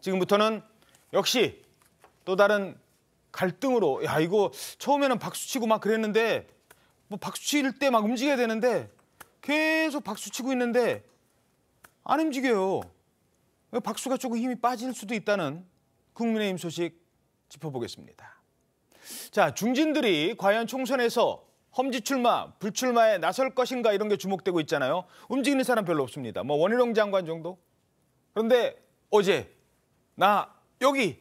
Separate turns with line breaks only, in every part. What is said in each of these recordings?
지금부터는 역시 또 다른 갈등으로 야 이거 처음에는 박수치고 막 그랬는데 뭐 박수칠 때 막 움직여야 되는데 계속 박수치고 있는데 안 움직여요. 박수가 조금 힘이 빠질 수도 있다는 국민의힘 소식 짚어보겠습니다. 자 중진들이 과연 총선에서 험지 출마, 불출마에 나설 것인가 이런 게 주목되고 있잖아요. 움직이는 사람 별로 없습니다. 뭐 원희룡 장관 정도. 그런데 어제 나 여기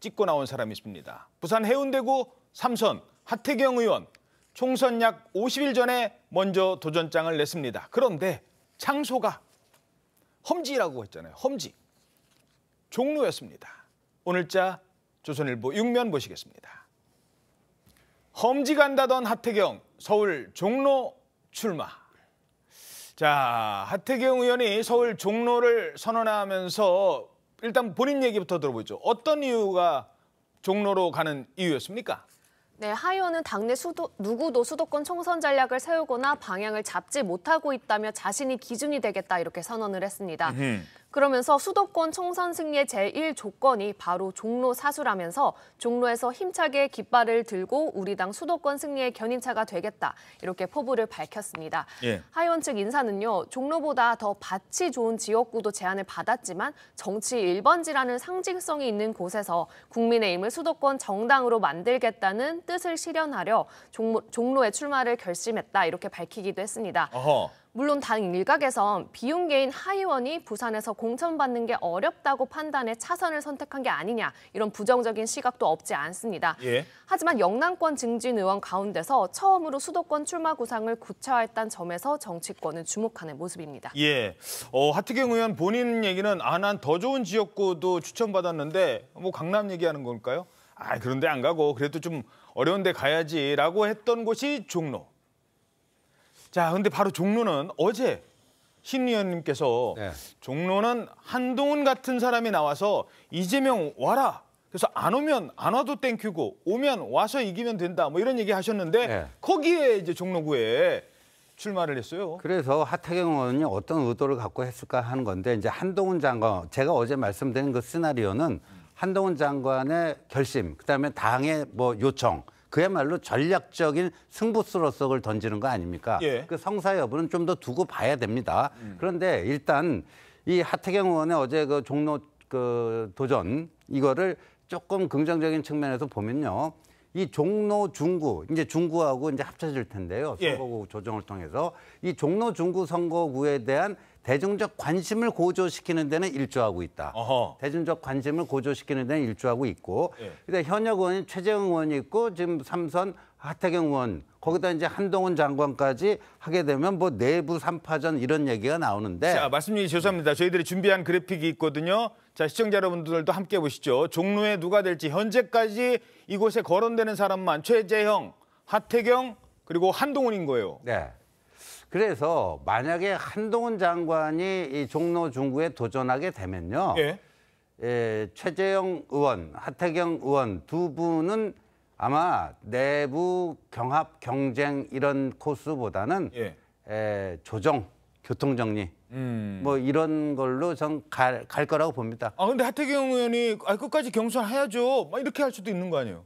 찍고 나온 사람이 있습니다. 부산 해운대구 삼선 하태경 의원 총선 약 50일 전에 먼저 도전장을 냈습니다. 그런데 창소가 험지라고 했잖아요. 험지. 종로였습니다. 오늘자 조선일보 6면 보시겠습니다. 험지 간다던 하태경 서울 종로 출마. 자, 하태경 의원이 서울 종로를 선언하면서 일단 본인 얘기부터 들어보죠. 어떤 이유가 종로로 가는 이유였습니까?
네, 하의원은 당내 수도, 누구도 수도권 총선 전략을 세우거나 방향을 잡지 못하고 있다며 자신이 기준이 되겠다 이렇게 선언을 했습니다. 으흠. 그러면서 수도권 총선 승리의 제일조건이 바로 종로 사수라면서 종로에서 힘차게 깃발을 들고 우리 당 수도권 승리의 견인차가 되겠다 이렇게 포부를 밝혔습니다. 예. 하의원 측 인사는요. 종로보다 더 밭이 좋은 지역구도 제안을 받았지만 정치 1번지라는 상징성이 있는 곳에서 국민의힘을 수도권 정당으로 만들겠다는 뜻을 실현하려 종로, 에 출마를 결심했다 이렇게 밝히기도 했습니다. 어허. 물론 당 일각에선 비용계인 하의원이 부산에서 공천받는 게 어렵다고 판단해 차선을 선택한 게 아니냐 이런 부정적인 시각도 없지 않습니다. 예. 하지만 영남권 증진 의원 가운데서 처음으로 수도권 출마 구상을 구체화했다는 점에서 정치권은 주목하는 모습입니다.
예, 어, 하트경 의원 본인 얘기는 아난 더 좋은 지역구도 추천받았는데 뭐 강남 얘기하는 걸까요? 아 그런데 안 가고 그래도 좀 어려운 데 가야지라고 했던 곳이 종로. 자, 근데 바로 종로는 어제 신 의원님께서 네. 종로는 한동훈 같은 사람이 나와서 이재명 와라. 그래서 안 오면 안 와도 땡큐고 오면 와서 이기면 된다. 뭐
이런 얘기 하셨는데 네. 거기에 이제 종로구에 출마를 했어요. 그래서 하태경 의원이 어떤 의도를 갖고 했을까 하는 건데 이제 한동훈 장관 제가 어제 말씀드린 그 시나리오는 한동훈 장관의 결심, 그다음에 당의 뭐 요청 그야말로 전략적인 승부수로석을 던지는 거 아닙니까? 예. 그 성사 여부는 좀 더 두고 봐야 됩니다. 음. 그런데 일단 이 하태경 의원의 어제 그 종로 그 도전 이거를 조금 긍정적인 측면에서 보면요. 이 종로 중구 이제 중구하고 이제 합쳐질 텐데요. 예. 선거구 예. 조정을 통해서 이 종로 중구 선거구에 대한 대중적 관심을 고조시키는 데는 일조하고 있다. 어허. 대중적 관심을 고조시키는 데는 일조하고 있고. 예. 근데 현역 의원이 최재형 의원이 있고 지금 삼선 하태경 의원 거기다 이제 한동훈 장관까지 하게 되면 뭐 내부 삼파전 이런 얘기가 나오는데
자말씀 중에 죄송합니다. 저희들이 준비한 그래픽이 있거든요. 자 시청자 여러분들도 함께 보시죠. 종로에 누가 될지 현재까지 이곳에 거론되는 사람만 최재형,
하태경 그리고 한동훈인 거예요. 네. 그래서 만약에 한동훈 장관이 이 종로 중구에 도전하게 되면요. 예. 예, 최재형 의원, 하태경 의원 두 분은 아마 내부 경합 경쟁 이런 코스보다는 예. 에, 예, 조정, 교통 정리 음. 뭐 이런 걸로 전갈 갈 거라고 봅니다. 아 근데 하태경 의원이 아, 끝까지 경선해야죠. 막 이렇게 할 수도 있는 거 아니에요?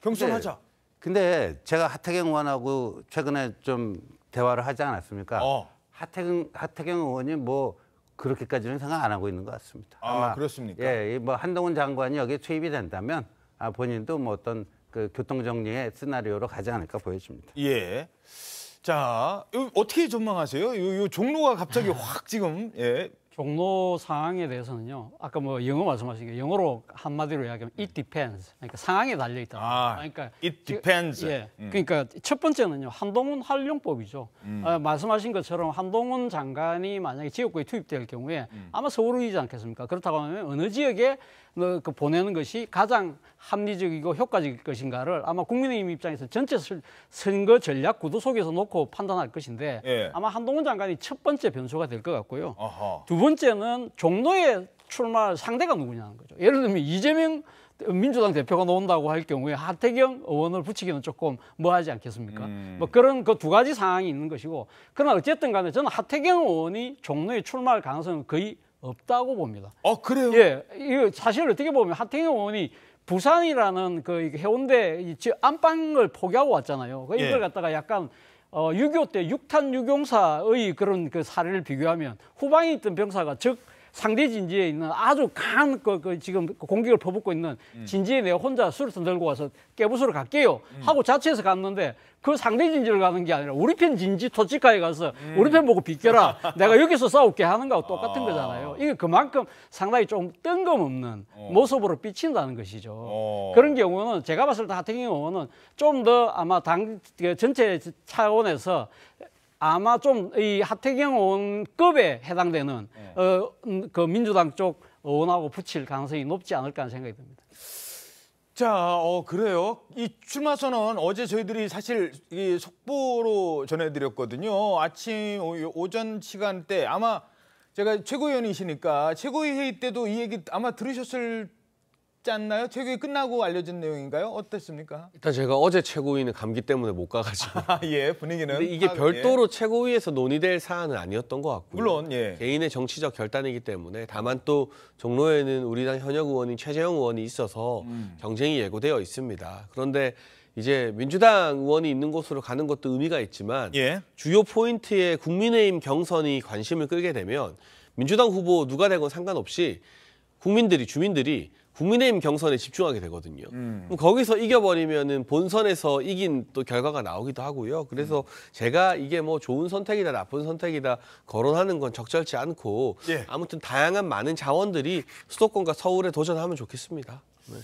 경선하자. 네. 근데, 근데 제가 하태경 의원하고 최근에 좀 대화를 하지 않았습니까? 어. 하태경, 하태경 의원이뭐 그렇게까지는 생각 안 하고 있는 것 같습니다. 아, 아마, 그렇습니까? 예, 뭐 한동훈 장관이 여기에 투입이 된다면 아, 본인도 뭐 어떤 그 교통정리의 시나리오로 가지 않을까 보여집니다.
예. 자, 어떻게 전망하세요? 이 종로가 갑자기 확 지금, 예, 종로 상황에 대해서는요. 아까 뭐 영어 말씀하신 게 영어로 한마디로 이야기하면 it depends. 그러니까 상황에 달려 있다. 아, 그러니까 it depends. 그, 예. 음. 그러니까 첫 번째는요. 한동훈 활용법이죠. 음. 아, 말씀하신 것처럼 한동훈 장관이 만약에 지역구에 투입될 경우에 음. 아마 서울이지 않겠습니까? 그렇다고 하면 어느 지역에 그 보내는 것이 가장 합리적이고 효과적일 것인가를 아마 국민의힘 입장에서 전체 선거 전략 구도 속에서 놓고 판단할 것인데 예. 아마 한동훈 장관이 첫 번째 변수가 될 것 같고요. 아하. 두 번째는 종로에 출마할 상대가 누구냐는 거죠. 예를 들면 이재명 민주당 대표가 나온다고 할 경우에 하태경 의원을 붙이기는 조금 뭐하지 않겠습니까? 음. 뭐 그런 그 두 가지 상황이 있는 것이고 그러나 어쨌든 간에 저는 하태경 의원이 종로에 출마할 가능성은 거의 없다고 봅니다. 아 그래요? 예, 이거 사실 어떻게 보면 하태경 의원이 부산이라는 그 해운대 이 안방을 포기하고 왔잖아요. 그 예. 이걸 예. 갖다가 약간 어, 6.25때 육탄 유용사의 그런 그 사례를 비교하면 후방에 있던 병사가 즉 상대 진지에 있는 아주 강한 그, 그 지금 그 공격을 퍼붓고 있는 음. 진지에 내가 혼자 수류탄 들고 와서 깨부수러 갈게요 음. 하고 자취해서 갔는데 그 상대 진지를 가는 게 아니라 우리 편 진지 토치카에 가서 음. 우리 편 보고 비껴라 내가 여기서 싸울게 하는 거하고 똑같은 아. 거잖아요 이게 그만큼 상당히 좀 뜬금없는 어. 모습으로 비친다는 것이죠 어. 그런 경우는 제가 봤을 때 같은 경우는좀 더 아마 당 그 전체 차원에서 아마 좀 이 하태경 의원급에 해당되는 네. 어, 음, 그 민주당 쪽 의원하고 붙일 가능성이 높지 않을까 하는 생각이 듭니다. 자, 어, 그래요. 이 출마 선언 어제
저희들이 사실 이 속보로 전해드렸거든요. 아침 오, 전 시간 대 아마 제가 최고위원이시니까 최고위 회의 때도 이 얘기 아마 들으셨을 있지 않나요? 최고위 끝나고 알려진 내용인가요? 어떻습니까
일단 제가 어제 최고위는 감기 때문에 못 가가지고.
아, 예, 분위기는. 근데 이게 아, 예. 별도로
예. 최고위에서 논의될 사안은 아니었던 것 같고요. 물론, 예. 개인의 정치적 결단이기 때문에 다만 또 종로에는 우리 당 현역 의원인 최재형 의원이 있어서 음. 경쟁이 예고되어 있습니다. 그런데 이제 민주당 의원이 있는 곳으로 가는 것도 의미가 있지만 예. 주요 포인트에 국민의힘 경선이 관심을 끌게 되면 민주당 후보 누가 되건 상관없이 국민들이 주민들이 국민의힘 경선에 집중하게 되거든요. 음. 그럼 거기서 이겨버리면은 본선에서 이긴 또 결과가 나오기도 하고요. 그래서 음. 제가 이게 뭐 좋은 선택이다, 나쁜 선택이다 거론하는 건 적절치 않고 예. 아무튼 다양한 많은 자원들이 수도권과 서울에 도전하면 좋겠습니다. 네.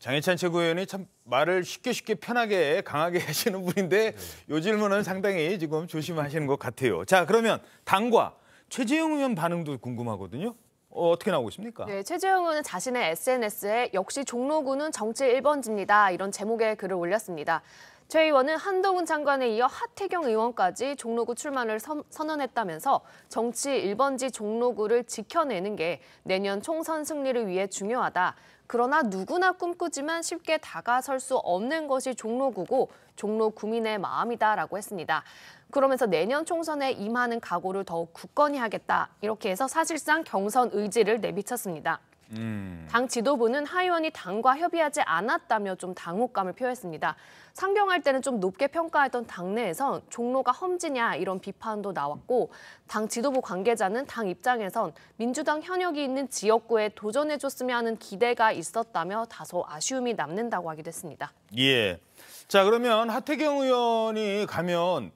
장해찬 최고위원이 참 말을 쉽게 쉽게 편하게
강하게 하시는 분인데 네. 요 질문은 상당히 지금 조심하시는 것 같아요. 자 그러면 당과 최재형 의원 반응도 궁금하거든요. 어, 떻게 나오고 있습니까? 네,
최재형 의원은 자신의 SNS에 역시 종로구는 정치 1번지입니다. 이런 제목의 글을 올렸습니다. 최 의원은 한동훈 장관에 이어 하태경 의원까지 종로구 출마를 선, 언했다면서 정치 1번지 종로구를 지켜내는 게 내년 총선 승리를 위해 중요하다. 그러나 누구나 꿈꾸지만 쉽게 다가설 수 없는 것이 종로구고 종로 구민의 마음이다라고 했습니다. 그러면서 내년 총선에 임하는 각오를 더욱 굳건히 하겠다. 이렇게 해서 사실상 경선 의지를 내비쳤습니다. 음. 당 지도부는 하 의원이 당과 협의하지 않았다며 좀 당혹감을 표했습니다. 상경할 때는 좀 높게 평가했던 당내에선 종로가 험지냐 이런 비판도 나왔고 당 지도부 관계자는 당 입장에선 민주당 현역이 있는 지역구에 도전해줬으면 하는 기대가 있었다며 다소 아쉬움이 남는다고 하기도 했습니다.
예. 자 그러면 하태경 의원이 가면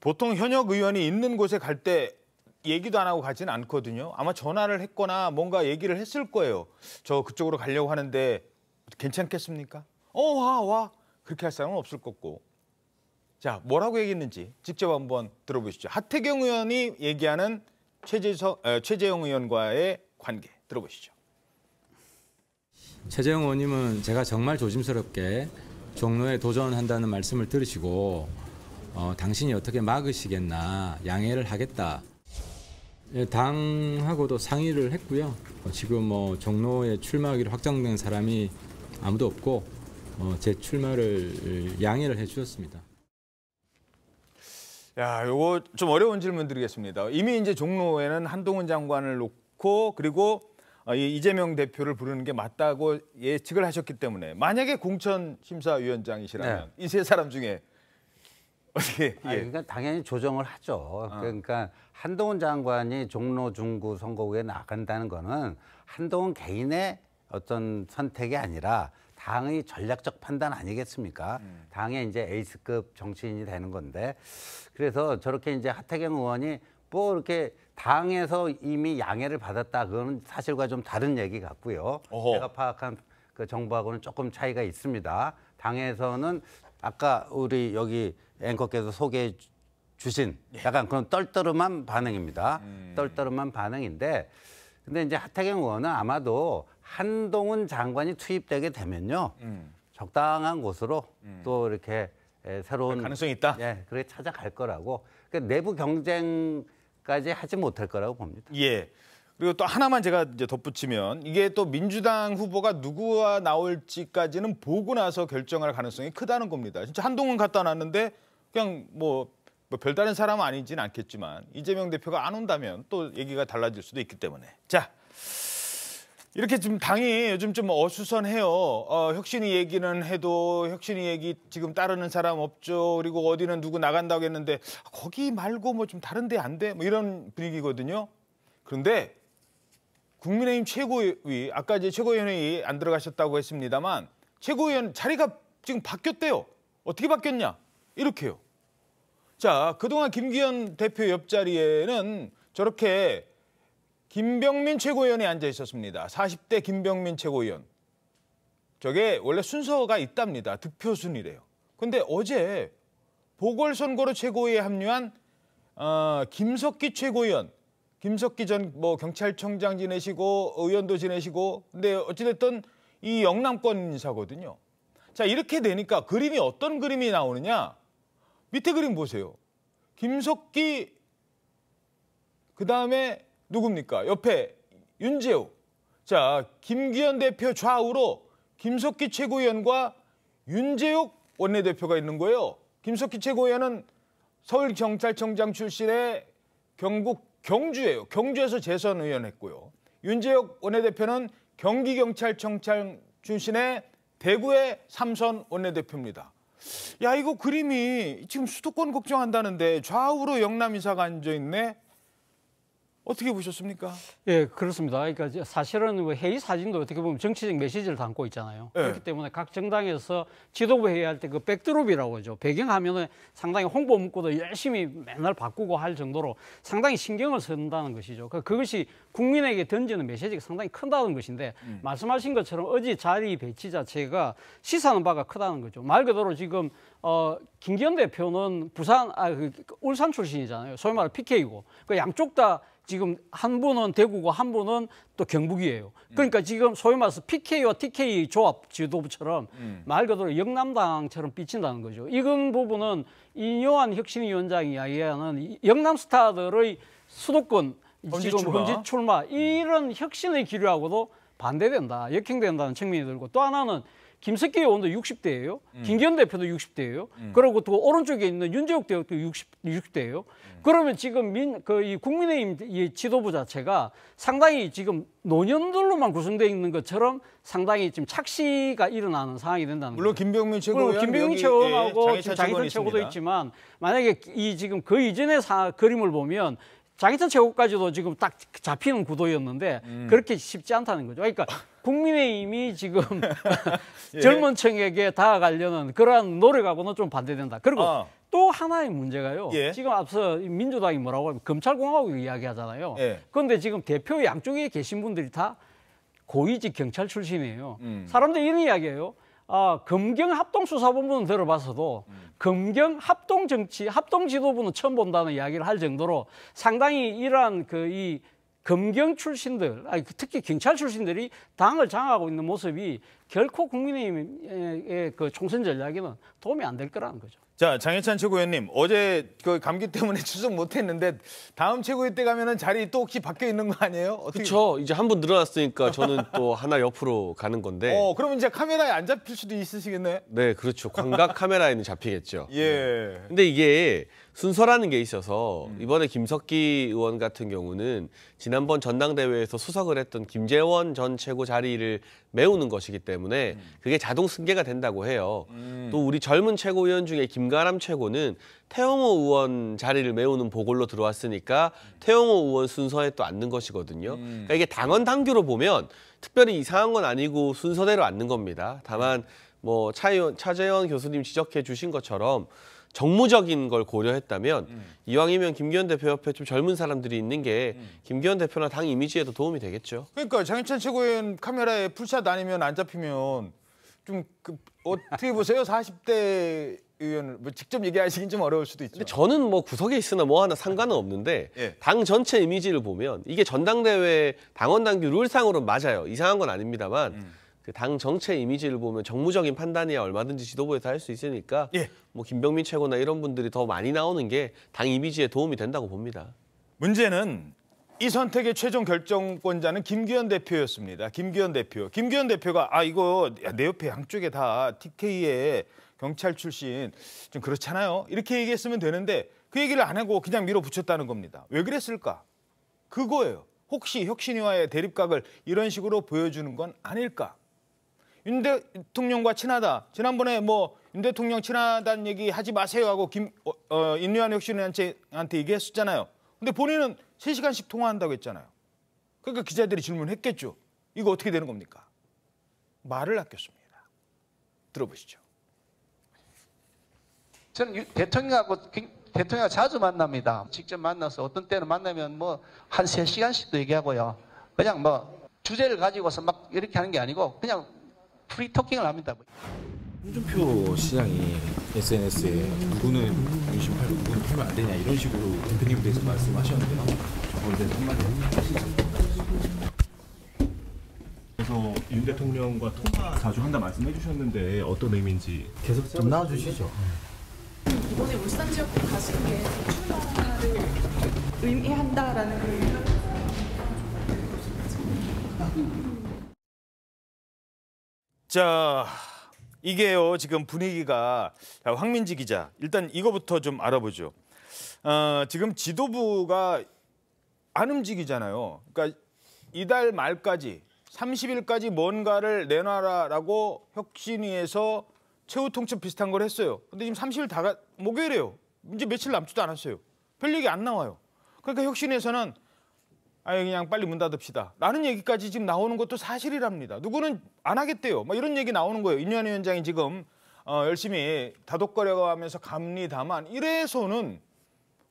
보통 현역 의원이 있는 곳에 갈 때 얘기도 안 하고 가진 않거든요. 아마 전화를 했거나 뭔가 얘기를 했을 거예요. 저 그쪽으로 가려고 하는데 괜찮겠습니까? 어, 와, 와. 그렇게 할 사람은 없을 거고. 자, 뭐라고 얘기했는지 직접 한번 들어보시죠. 하태경 의원이 얘기하는 최재석, 에, 최재형 의원과의 관계 들어보시죠.
최재형 의원님은 제가 정말 조심스럽게 종로에 도전한다는 말씀을 들으시고 어, 당신이 어떻게 막으시겠나 양해를 하겠다. 예, 당하고도 상의를 했고요. 어, 지금 뭐 종로에 출마하기로 확정된 사람이 아무도 없고 어, 제 출마를 예, 양해를 해주셨습니다.
야, 요거 좀 어려운 질문 드리겠습니다. 이미 이제 종로에는 한동훈 장관을 놓고 그리고 어, 이재명 대표를 부르는 게 맞다고 예측을 하셨기 때문에 만약에 공천 심사위원장이시라면 네. 이세 사람 중에
아, 예. 그러니까 당연히 조정을 하죠. 아. 그러니까 한동훈 장관이 종로 중구 선거구에 나간다는 거는 한동훈 개인의 어떤 선택이 아니라 당의 전략적 판단 아니겠습니까? 음. 당의 이제 에이스급 정치인이 되는 건데 그래서 저렇게 이제 하태경 의원이 뭐 이렇게 당에서 이미 양해를 받았다 그거는 사실과 좀 다른 얘기 같고요. 어허. 제가 파악한 그 정부하고는 조금 차이가 있습니다. 당에서는 아까 우리 여기 앵커께서 소개해 주신 네. 약간 그런 떨떠름한 반응입니다. 음. 떨떠름한 반응인데 근데 이제 하태경 의원은 아마도 한동훈 장관이 투입되게 되면요. 음. 적당한 곳으로 음. 또 이렇게 새로운 가능성이 있다. 예, 그렇게 찾아갈 거라고. 그러니까 내부 경쟁까지 하지 못할 거라고 봅니다. 예. 그리고 또 하나만 제가 이제 덧붙이면 이게 또
민주당 후보가 누구와 나올지까지는 보고 나서 결정할 가능성이 크다는 겁니다. 진짜 한동훈 갖다 놨는데 그냥 뭐, 뭐 별다른 사람 은 아니진 않겠지만 이재명 대표가 안 온다면 또 얘기가 달라질 수도 있기 때문에 자 이렇게 지금 당이 요즘 좀 어수선해요. 어, 혁신이 얘기는 해도 혁신이 얘기 지금 따르는 사람 없죠. 그리고 어디는 누구 나간다고 했는데 거기 말고 뭐 좀 다른데 안 돼? 뭐 이런 분위기거든요. 그런데 국민의힘 최고위 아까 이제 최고위원회의 안 들어가셨다고 했습니다만 최고위원 자리가 지금 바뀌었대요. 어떻게 바뀌었냐? 이렇게요. 자, 그동안 김기현 대표 옆자리에는 저렇게 김병민 최고위원이 앉아 있었습니다. 40대 김병민 최고위원. 저게 원래 순서가 있답니다. 득표순이래요. 근데 어제 보궐선거로 최고위에 합류한 어, 김석기 최고위원, 김석기 전 뭐 경찰청장 지내시고 의원도 지내시고 근데 어찌됐든 이 영남권사거든요. 자 이렇게 되니까 그림이 어떤 그림이 나오느냐? 밑에 그림 보세요. 김석기 그다음에 누굽니까? 옆에 윤재호. 자, 김기현 대표 좌우로 김석기 최고위원과 윤재욱 원내대표가 있는 거예요. 김석기 최고위원은 서울경찰청장 출신의 경북 경주예요. 경주에서 재선 의원했고요. 윤재욱 원내대표는 경기경찰청장 출신의 대구의 삼선 원내대표입니다. 야 이거 그림이 지금 수도권 걱정한다는데 좌우로 영남 이사가 앉아 있네. 어떻게 보셨습니까?
예, 그렇습니다. 그러니까 사실은 뭐 회의 사진도 어떻게 보면 정치적 메시지를 담고 있잖아요. 예. 그렇기 때문에 각 정당에서 지도부 회의할 때 그 백드롭이라고 하죠. 배경화면에 상당히 홍보 문구도 열심히 맨날 바꾸고 할 정도로 상당히 신경을 쓴다는 것이죠. 그러니까 그것이 국민에게 던지는 메시지가 상당히 큰다는 것인데 음. 말씀하신 것처럼 어제 자리 배치 자체가 시사는 바가 크다는 거죠. 말 그대로 지금 어, 김기현 대표는 부산, 아, 그, 울산 출신이잖아요. 소위 말해 PK고. 그 양쪽 다 지금 한 분은 대구고 한 분은 또 경북이에요. 그러니까 음. 지금 소위 말해서 PK와 TK 조합 지도부처럼 음. 말 그대로 영남당처럼 비친다는 거죠. 이건 부분은 이요한 혁신위원장이 이야기하는 영남 스타들의 수도권 지금 현지 출마 음. 이런 혁신의 기류하고도 반대된다, 역행된다는 측면이 들고 또 하나는 김석기 의원도 60대예요. 음. 김기현 대표도 60대예요. 음. 그리고 또 오른쪽에 있는 윤재욱 대표도 60, 60대예요. 음. 그러면 지금 민, 그, 이 국민의힘 이 지도부 자체가 상당히 지금 노년들로만 구성되어 있는 것처럼 상당히 지금 착시가 일어나는 상황이 된다는 물론 거죠. 김병민 최고 김병민 최고하고 예, 장희찬 최고도 있지만 만약에 이 지금 그 이전의 사, 그림을 보면 장기찬 최고까지도 지금 딱 잡히는 구도였는데 음. 그렇게 쉽지 않다는 거죠. 그러니까 국민의힘이 지금 예. 젊은 층에게 다가가려는 그러한 노력하고는 좀 반대된다. 그리고 아. 또 하나의 문제가요. 예. 지금 앞서 민주당이 뭐라고 하면 검찰공화국 이야기하잖아요. 예. 그런데 지금 대표 양쪽에 계신 분들이 다 고위직 경찰 출신이에요. 음. 사람들이 이런 이야기예요. 아, 검경 합동수사본부는 들어봐서도 음. 검경 합동정치, 합동지도부는 처음 본다는 이야기를 할 정도로 상당히 이러한 그이 검경 출신들, 아니 그 특히 경찰 출신들이 당을 장악하고 있는 모습이 결코 국민의힘의 그 총선 전략에는 도움이 안 될 거라는 거죠.
자, 장해찬 최고위원님, 어제 그 감기 때문에 추석 못했는데 다음 최고위 때가면 자리 또 혹시 바뀌어 있는 거 아니에요?
어떻게... 그렇죠. 이제 한 번 늘어났으니까 저는 또 하나 옆으로 가는 건데. 어,
그러면 이제 카메라에 안 잡힐 수도 있으시겠네.
네, 그렇죠. 광각 카메라에는 잡히겠죠. 예. 네. 근데 이게 순서라는 게 있어서 음. 이번에 김석기 의원 같은 경우는 지난번 전당대회에서 수석을 했던 김재원 전 최고 자리를 메우는 것이기 때문에 음. 그게 자동 승계가 된다고 해요. 음. 또 우리 젊은 최고위원 중에 김가람 최고는 태영호 의원 자리를 메우는 보궐로 들어왔으니까 태영호 의원 순서에 또 앉는 것이거든요. 그러니까 이게 당원 당규로 보면 특별히 이상한 건 아니고 순서대로 앉는 겁니다. 다만 뭐 차재원 교수님 지적해 주신 것처럼 정무적인 걸 고려했다면 음. 이왕이면 김기현 대표 옆에 좀 젊은 사람들이 있는 게 음. 김기현 대표나 당 이미지에도 도움이 되겠죠.
그러니까 장윤찬 최고위원 카메라에 풀샷 아니면 안 잡히면 좀 그, 어떻게 보세요? 40대
의원을 뭐 직접 얘기하시긴 좀 어려울 수도 있죠. 근데 저는 뭐 구석에 있으나 뭐 하나 상관은 없는데 예. 당 전체 이미지를 보면 이게 전당대회 당원 당규 룰상으로 맞아요. 이상한 건 아닙니다만 음. 그 당 정체 이미지를 보면 정무적인 판단이야 얼마든지 지도부에서 할 수 있으니까 예. 뭐 김병민 최고나 이런 분들이 더 많이 나오는 게 당 이미지에 도움이 된다고 봅니다. 문제는 이 선택의 최종 결정권자는 김기현 대표였습니다. 김기현 대표.
김기현 대표가 아 이거 내 옆에 양쪽에 다 TK의 경찰 출신 좀 그렇잖아요. 이렇게 얘기했으면 되는데 그 얘기를 안 하고 그냥 밀어붙였다는 겁니다. 왜 그랬을까? 그거예요. 혹시 혁신위와의 대립각을 이런 식으로 보여주는 건 아닐까? 윤 대통령과 친하다. 지난번에 뭐 윤 대통령 친하다는 얘기 하지 마세요 하고 김 어, 어, 인류한 혁신한테 얘기했었잖아요. 근데 본인은 3시간씩 통화한다고 했잖아요. 그러니까 기자들이 질문했겠죠. 이거 어떻게 되는 겁니까?
말을 아꼈습니다. 들어보시죠. 저는 대통령하고 대통령 자주 만납니다. 직접 만나서 어떤 때는 만나면 뭐한3시간씩도 얘기하고요. 그냥 뭐 주제를 가지고서 막 이렇게 하는 게 아니고 그냥 프리토킹을 합니다.
홍준표 시장이 SNS에 누구는 유심 누구는 팔면 안 되냐 이런 식으로 대표님께서 말씀하셨는데요.
저거에 대해서 한마디 해시죠 그래서 윤 대통령과 통화 자주 한다 말씀해 주셨는데 어떤 의미인지 계속 좀 나와주시죠.
이번에 울산 지역구 가시게 출마를 의미한다라는 걸
그 자, 이게요 지금 분위기가 야, 황민지 기자 일단 이거부터 좀 알아보죠. 어, 지금 지도부가 안 움직이잖아요. 그러니까 이달 말까지 30일까지 뭔가를 내놔라라고 혁신위에서 최후 통첩 비슷한 걸 했어요. 근데 지금 30일 다가 목요일이에요. 이제 며칠 남지도 않았어요. 별 얘기 안 나와요. 그러니까 혁신위에서는 아예 그냥 빨리 문 닫읍시다. 라는 얘기까지 지금 나오는 것도 사실이랍니다. 누구는 안 하겠대요. 막 이런 얘기 나오는 거예요. 윤현 위원장이 지금 어, 열심히 다독거려하면서 갑니다만 이래서는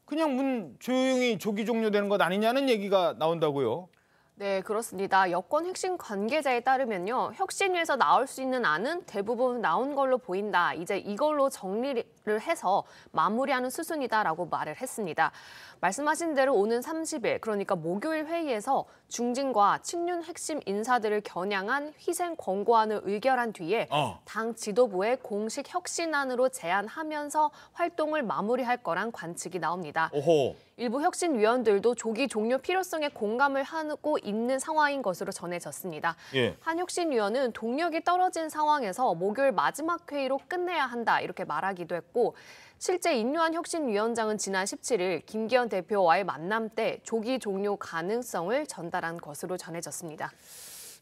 그냥 문 조용히 조기 종료되는 것 아니냐는 얘기가 나온다고요.
네, 그렇습니다. 여권 핵심 관계자에 따르면요. 혁신위에서 나올 수 있는 안은 대부분 나온 걸로 보인다. 이제 이걸로 정리를 해서 마무리하는 수순이다라고 말을 했습니다. 말씀하신 대로 오는 30일, 그러니까 목요일 회의에서 중진과 친윤 핵심 인사들을 겨냥한 희생 권고안을 의결한 뒤에 어. 당 지도부의 공식 혁신안으로 제안하면서 활동을 마무리할 거란 관측이 나옵니다. 오호. 일부 혁신위원들도 조기 종료 필요성에 공감을 하고 있는 상황인 것으로 전해졌습니다. 예. 한 혁신위원은 동력이 떨어진 상황에서 목요일 마지막 회의로 끝내야 한다 이렇게 말하기도 했고 실제 인류한 혁신위원장은 지난 17일 김기현 대표와의 만남 때 조기 종료 가능성을 전달한 것으로 전해졌습니다.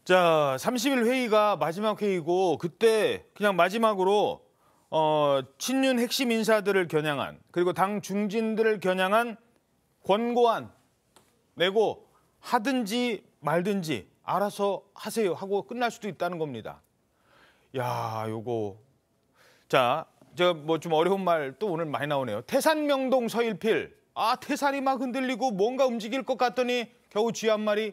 자, 30일 회의가 마지막 회의고 그때 그냥 마지막으로 어, 친윤 핵심 인사들을 겨냥한 그리고 당 중진들을 겨냥한 권고안 내고 하든지 말든지 알아서 하세요 하고 끝날 수도 있다는 겁니다. 야, 요거 자, 저 뭐 좀 어려운 말 또 오늘 많이 나오네요. 태산 명동 서일필. 아, 태산이 막 흔들리고 뭔가 움직일 것 같더니 겨우 쥐 한 마리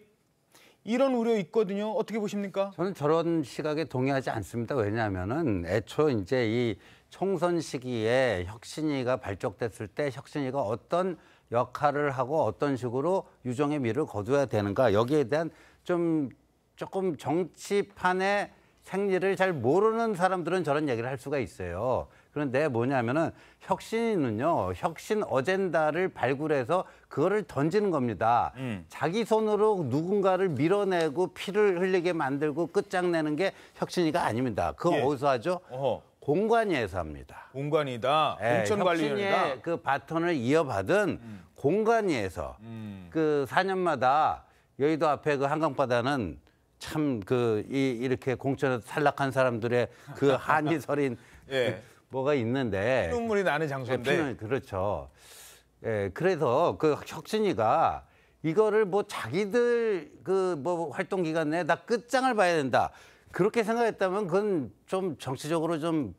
이런 우려 있거든요.
어떻게 보십니까? 저는 저런 시각에 동의하지 않습니다. 왜냐하면은 애초 이제 이 총선 시기에 혁신위가 발족됐을 때 혁신위가 어떤 역할을 하고 어떤 식으로 유종의 미를 거둬야 되는가 여기에 대한 좀 조금 정치판의 생리를 잘 모르는 사람들은 저런 얘기를 할 수가 있어요. 그런데 뭐냐면은 혁신은요, 혁신 어젠다를 발굴해서 그거를 던지는 겁니다. 음. 자기 손으로 누군가를 밀어내고 피를 흘리게 만들고 끝장내는 게 혁신이가 아닙니다. 그거 예. 어디서 하죠? 어허. 공관위에서 합니다.
공관이다. 예, 공천관리위원다그
바톤을 이어받은 음. 공관위에서 음. 그 4년마다 여의도 앞에 그 한강바다는 참 그 이렇게 공천에서 탈락한 사람들의 그 한이 서린 예. 뭐가 있는데 눈물이 나는 장소인데 예, 피는, 그렇죠. 예, 그래서 그 혁신이가 이거를 뭐 자기들 그 뭐 활동 기간 내에 다 끝장을 봐야 된다. 그렇게 생각했다면 그건 좀 정치적으로 좀,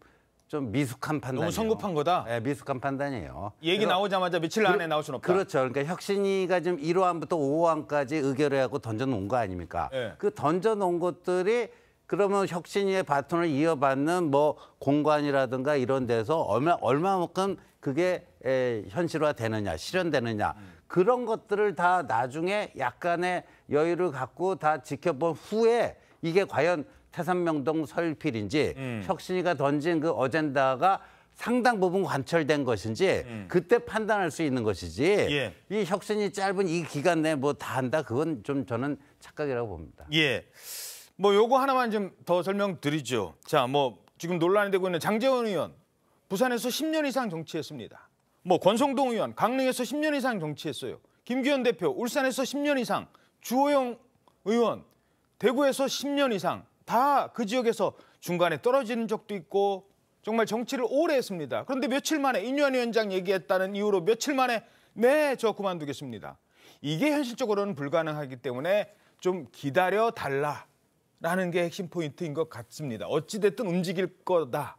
좀 미숙한 판단. 너무 성급한 거다? 네, 미숙한 판단이에요. 얘기 그 나오자마자 며칠 안에 그, 나올 순 없다. 그렇죠. 그러니까 혁신위가 지금 1호안부터 5호안까지 의결해 갖고 던져놓은 거 아닙니까? 네. 그 던져놓은 것들이 그러면 혁신위의 바톤을 이어받는 뭐 공간이라든가 이런 데서 얼마, 얼마만큼 그게 에, 현실화 되느냐, 실현되느냐. 음. 그런 것들을 다 나중에 약간의 여유를 갖고 다 지켜본 후에 이게 과연 태산명동 설필인지 음. 혁신이가 던진 그 어젠다가 상당 부분 관철된 것인지 음. 그때 판단할 수 있는 것이지 예. 이 혁신이 짧은 이 기간 내에 뭐다 한다 그건 좀 저는 착각이라고 봅니다. 예. 뭐 요거 하나만
좀 더 설명드리죠. 자, 뭐 지금 논란이 되고 있는 장재원 의원 부산에서 10년 이상 정치했습니다. 뭐 권성동 의원 강릉에서 10년 이상 정치했어요. 김기현 대표 울산에서 10년 이상 주호영 의원 대구에서 10년 이상 다그 지역에서 중간에 떨어지는 적도 있고 정말 정치를 오래 했습니다. 그런데 며칠 만에 인유한 위원장 얘기했다는 이유로 며칠 만에 네, 저 그만두겠습니다. 이게 현실적으로는 불가능하기 때문에 좀 기다려 달라라는 게 핵심 포인트인 것 같습니다. 어찌됐든 움직일 거다.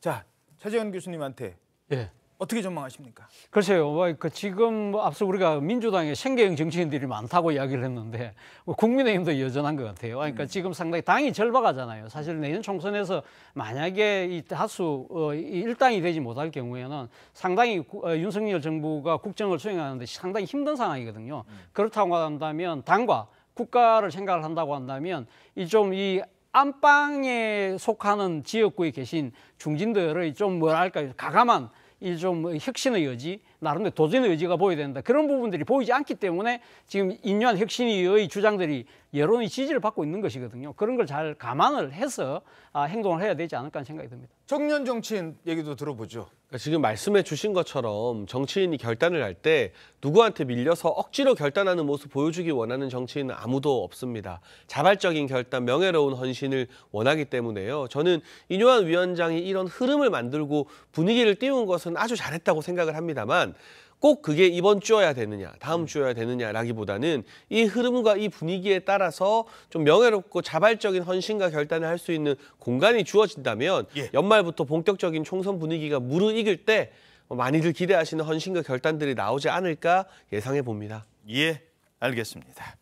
자, 최재현 교수님한테 예. 어떻게 전망하십니까?
글쎄요. 뭐, 그 지금 뭐 앞서 우리가 민주당에 생계형 정치인들이 많다고 이야기를 했는데 뭐 국민의힘도 여전한 것 같아요. 그러니까 음. 지금 상당히 당이 절박하잖아요. 사실 내년 총선에서 만약에 이 다수 어, 일당이 되지 못할 경우에는 상당히 어, 윤석열 정부가 국정을 수행하는데 상당히 힘든 상황이거든요. 음. 그렇다고 한다면 당과 국가를 생각을 한다고 한다면 이좀이 안방에 속하는 지역구에 계신 중진들의 좀 뭐랄까 가감한 이좀 혁신의 여지, 나름대로 도전의 여지가 보여야 된다. 그런 부분들이 보이지 않기 때문에 지금 인류한 혁신의 주장들이 여론의 지지를 받고 있는 것이거든요. 그런 걸 잘 감안을 해서 아, 행동을 해야 되지 않을까 하는 생각이 듭니다. 청년 정치인 얘기도 들어보죠. 그러니까
지금 말씀해 주신 것처럼 정치인이 결단을 할 때 누구한테 밀려서 억지로 결단하는 모습 보여주기 원하는 정치인은 아무도 없습니다. 자발적인 결단, 명예로운 헌신을 원하기 때문에요. 저는 이뇨한 위원장이 이런 흐름을 만들고 분위기를 띄운 것은 아주 잘했다고 생각을 합니다만 꼭 그게 이번 주여야 되느냐, 다음 주여야 되느냐라기보다는 이 흐름과 이 분위기에 따라서 좀 명예롭고 자발적인 헌신과 결단을 할 수 있는 공간이 주어진다면 예. 연말부터 본격적인 총선 분위기가 무르익을 때 많이들 기대하시는 헌신과 결단들이 나오지 않을까 예상해 봅니다. 예, 알겠습니다.